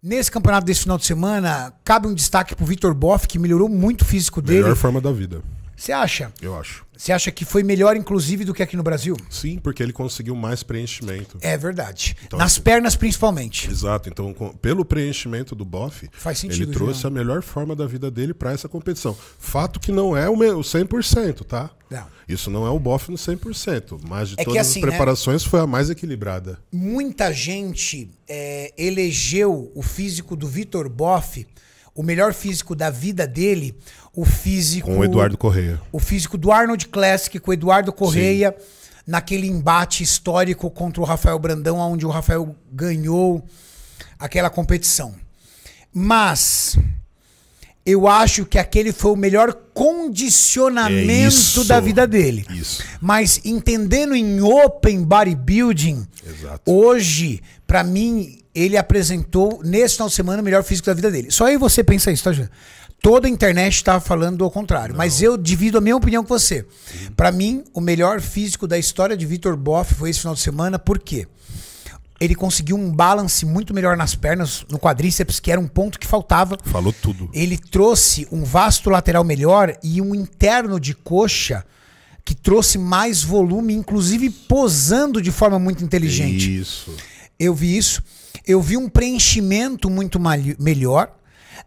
Nesse campeonato desse final de semana, cabe um destaque pro Vitor Boff, que melhorou muito o físico dele. Melhor forma da vida. Você acha? Eu acho. Você acha que foi melhor, inclusive, do que aqui no Brasil? Sim, porque ele conseguiu mais preenchimento. É verdade. Então, Nas assim, pernas, principalmente. Exato. Então, com, pelo preenchimento do Boff, ele trouxe a melhor forma da vida dele para essa competição. Fato que não é o, meu, o 100%, tá? Não. Isso não é o Boff no 100%, mas de é todas que, assim, as né? preparações né? foi a mais equilibrada. Muita gente é, elegeu o físico do Vitor Boff o melhor físico da vida dele, o físico. Com o Eduardo Correia. O físico do Arnold Classic, com o Eduardo Correia, Sim. naquele embate histórico contra o Rafael Brandão, onde o Rafael ganhou aquela competição. Mas eu acho que aquele foi o melhor condicionamento é isso, da vida dele. Isso. Mas entendendo em open bodybuilding, Exato. hoje, para mim, ele apresentou nesse final de semana o melhor físico da vida dele. Só aí você pensa isso, tá, Jean? Toda a internet estava falando ao contrário, Não. mas eu divido a minha opinião com você. Para mim, o melhor físico da história de Vitor Boff foi esse final de semana, por quê? ele conseguiu um balance muito melhor nas pernas, no quadríceps, que era um ponto que faltava. Falou tudo. Ele trouxe um vasto lateral melhor e um interno de coxa que trouxe mais volume, inclusive posando de forma muito inteligente. Isso. Eu vi isso. Eu vi um preenchimento muito melhor.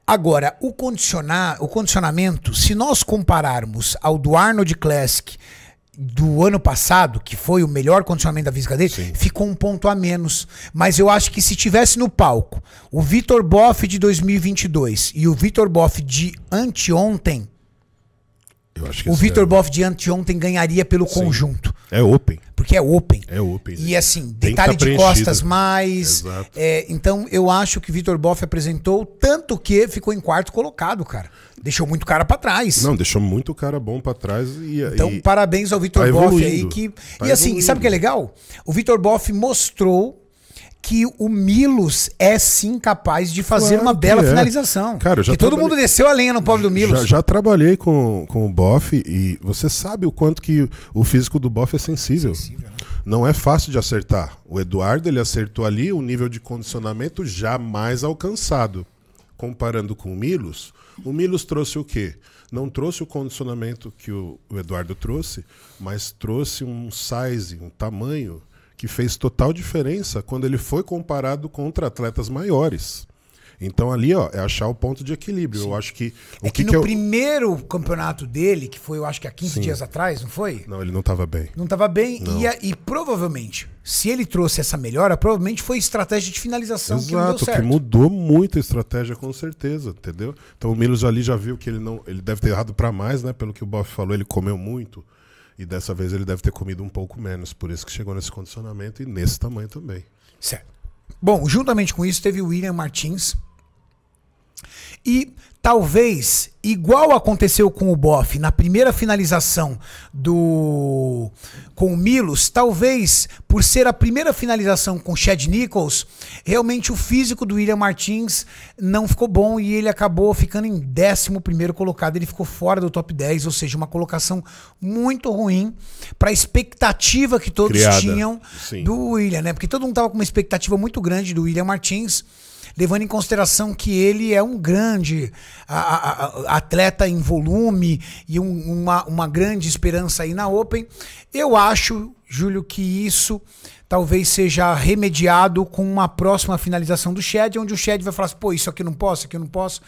Agora, o, condicionar, o condicionamento, se nós compararmos ao do Arnold Classic do ano passado, que foi o melhor condicionamento da física dele, Sim. ficou um ponto a menos. Mas eu acho que se tivesse no palco o Vitor Boff de 2022 e o Vitor Boff de anteontem, o Vitor é... Boff de anteontem ganharia pelo Sim. conjunto. É open. Porque é open. É open. Né? E assim, detalhe tá de costas mais. É, então, eu acho que Vitor Boff apresentou, tanto que ficou em quarto colocado, cara. Deixou muito cara para trás. Não, deixou muito cara bom para trás. E, então, e... parabéns ao Vitor tá Boff aí que. Tá e assim, sabe o que é legal? O Vitor Boff mostrou que o Milos é sim capaz de fazer claro uma bela é. finalização. Cara, já e todo mundo desceu a lenha no pobre do Milos. Já, já, trabalhei com, com o Boff e você sabe o quanto que o físico do Boff é sensível. sensível né? Não é fácil de acertar. O Eduardo ele acertou ali um nível de condicionamento jamais alcançado. Comparando com o Milos, o Milos trouxe o quê? Não trouxe o condicionamento que o, o Eduardo trouxe, mas trouxe um size, um tamanho que fez total diferença quando ele foi comparado contra atletas maiores. Então ali, ó, é achar o ponto de equilíbrio. Sim. Eu acho que. É o é que, que no que eu... primeiro campeonato dele, que foi, eu acho que há 15 Sim. dias atrás, não foi? Não, ele não estava bem. Não estava bem. Não. E, e, provavelmente, se ele trouxe essa melhora, provavelmente foi estratégia de finalização Exato, que, que mudou muito a estratégia, com certeza, entendeu? Então o Milos ali já viu que ele não. Ele deve ter errado para mais, né? Pelo que o Boff falou, ele comeu muito. E dessa vez ele deve ter comido um pouco menos, por isso que chegou nesse condicionamento e nesse tamanho também. Certo. Bom, juntamente com isso teve o William Martins, e talvez, igual aconteceu com o Boff na primeira finalização do com o Milos, talvez por ser a primeira finalização com o Chad Nichols, realmente o físico do William Martins não ficou bom e ele acabou ficando em 11 colocado. Ele ficou fora do top 10, ou seja, uma colocação muito ruim para a expectativa que todos Criada. tinham Sim. do William, né? Porque todo mundo tava com uma expectativa muito grande do William Martins levando em consideração que ele é um grande atleta em volume e um, uma, uma grande esperança aí na Open. Eu acho, Júlio, que isso talvez seja remediado com uma próxima finalização do Shed, onde o Shed vai falar assim, pô, isso aqui eu não posso, isso aqui eu não posso,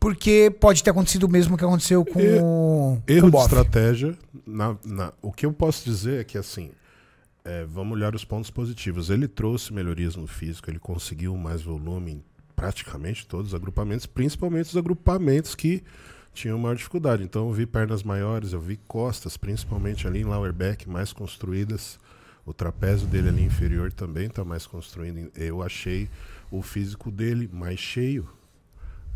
porque pode ter acontecido o mesmo que aconteceu com, o, erro de estratégia. Na, na, o que eu posso dizer é que assim é, vamos olhar os pontos positivos. Ele trouxe melhorias no físico, ele conseguiu mais volume em praticamente todos os agrupamentos, principalmente os agrupamentos que tinham maior dificuldade. Então eu vi pernas maiores, eu vi costas, principalmente ali em lower back, mais construídas. O trapézio dele ali inferior também está mais construído. Eu achei o físico dele mais cheio,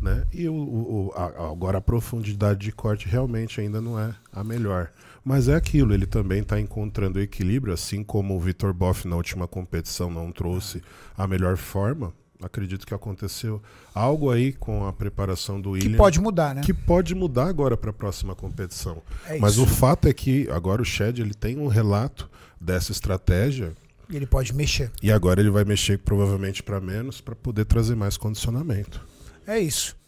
né? E o, o, a, agora a profundidade de corte realmente ainda não é a melhor. Mas é aquilo, ele também está encontrando equilíbrio, assim como o Vitor Boff na última competição não trouxe a melhor forma. Acredito que aconteceu algo aí com a preparação do William. Que pode mudar, né? Que pode mudar agora para a próxima competição. É Mas o fato é que agora o Shed ele tem um relato dessa estratégia ele pode mexer. E agora ele vai mexer provavelmente para menos para poder trazer mais condicionamento. É isso.